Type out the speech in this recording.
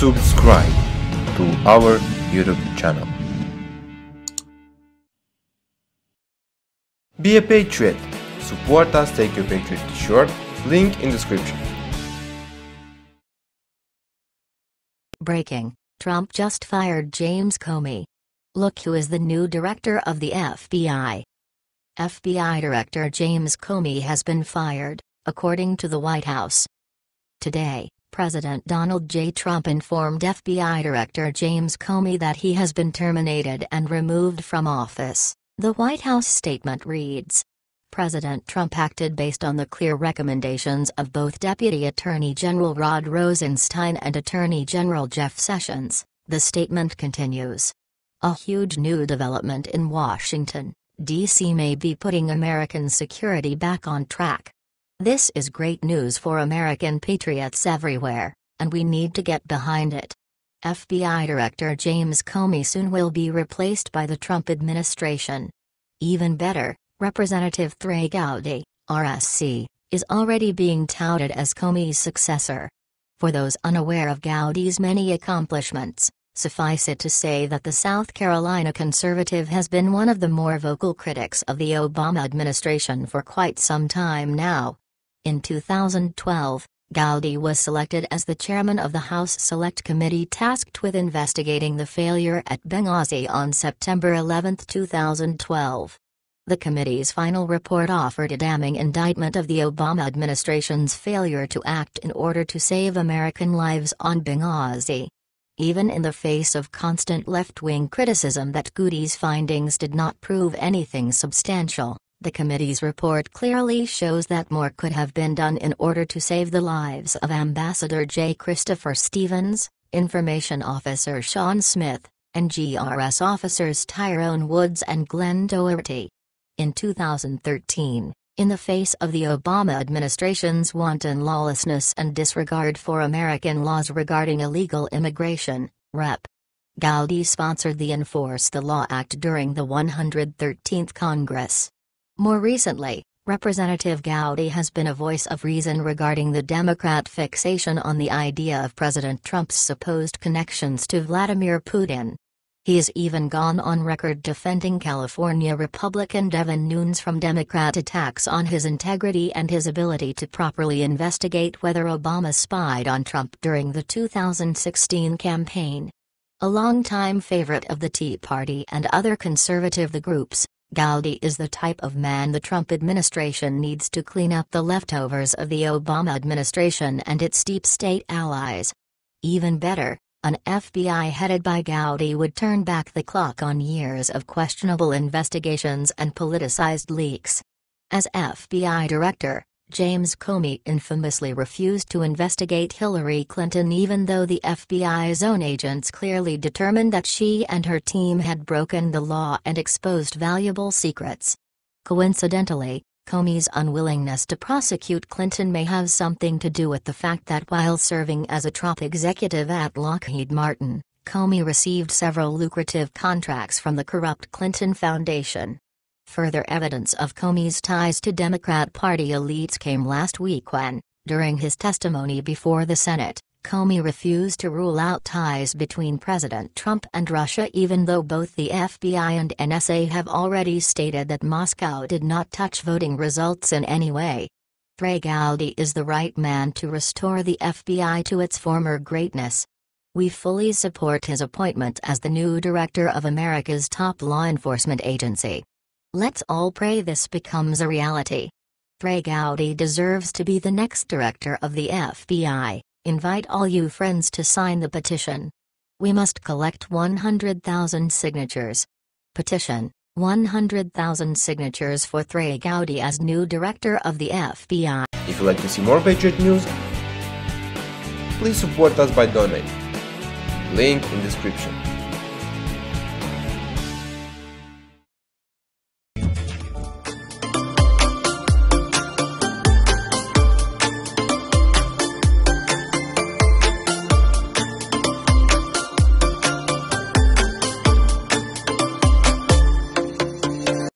subscribe to our YouTube channel. Be a patriot. Support us, take your patriot t-shirt, link in description. Breaking. Trump just fired James Comey. Look who is the new director of the FBI. FBI Director James Comey has been fired, according to the White House. Today, President Donald J. Trump informed FBI Director James Comey that he has been terminated and removed from office, the White House statement reads. President Trump acted based on the clear recommendations of both Deputy Attorney General Rod Rosenstein and Attorney General Jeff Sessions, the statement continues. A huge new development in Washington, D.C. may be putting American security back on track. This is great news for American patriots everywhere, and we need to get behind it. FBI Director James Comey soon will be replaced by the Trump administration. Even better, Representative Thray Gowdy, RSC, is already being touted as Comey's successor. For those unaware of Gowdy's many accomplishments, suffice it to say that the South Carolina conservative has been one of the more vocal critics of the Obama administration for quite some time now, in 2012, Gowdy was selected as the chairman of the House Select Committee tasked with investigating the failure at Benghazi on September 11, 2012. The committee's final report offered a damning indictment of the Obama administration's failure to act in order to save American lives on Benghazi. Even in the face of constant left wing criticism that Goody's findings did not prove anything substantial, the committee's report clearly shows that more could have been done in order to save the lives of Ambassador J. Christopher Stevens, Information Officer Sean Smith, and GRS officers Tyrone Woods and Glenn Doherty. In 2013, in the face of the Obama administration's wanton lawlessness and disregard for American laws regarding illegal immigration, Rep. Gowdy sponsored the Enforce the Law Act during the 113th Congress. More recently, Representative Gowdy has been a voice of reason regarding the Democrat fixation on the idea of President Trump's supposed connections to Vladimir Putin. He has even gone on record defending California Republican Devin Nunes from Democrat attacks on his integrity and his ability to properly investigate whether Obama spied on Trump during the 2016 campaign. A longtime favorite of the Tea Party and other conservative the groups, Gowdy is the type of man the Trump administration needs to clean up the leftovers of the Obama administration and its deep state allies. Even better, an FBI headed by Gowdy would turn back the clock on years of questionable investigations and politicized leaks. As FBI director, James Comey infamously refused to investigate Hillary Clinton even though the FBI's own agents clearly determined that she and her team had broken the law and exposed valuable secrets. Coincidentally, Comey's unwillingness to prosecute Clinton may have something to do with the fact that while serving as a top executive at Lockheed Martin, Comey received several lucrative contracts from the corrupt Clinton Foundation. Further evidence of Comey's ties to Democrat Party elites came last week when, during his testimony before the Senate, Comey refused to rule out ties between President Trump and Russia even though both the FBI and NSA have already stated that Moscow did not touch voting results in any way. Ray Gowdy is the right man to restore the FBI to its former greatness. We fully support his appointment as the new director of America's top law enforcement agency. Let's all pray this becomes a reality. Ray Gowdy deserves to be the next director of the FBI. Invite all you friends to sign the petition. We must collect 100,000 signatures. Petition 100,000 signatures for Thray Gowdy as new director of the FBI. If you'd like to see more Patriot news, please support us by donating. Link in description.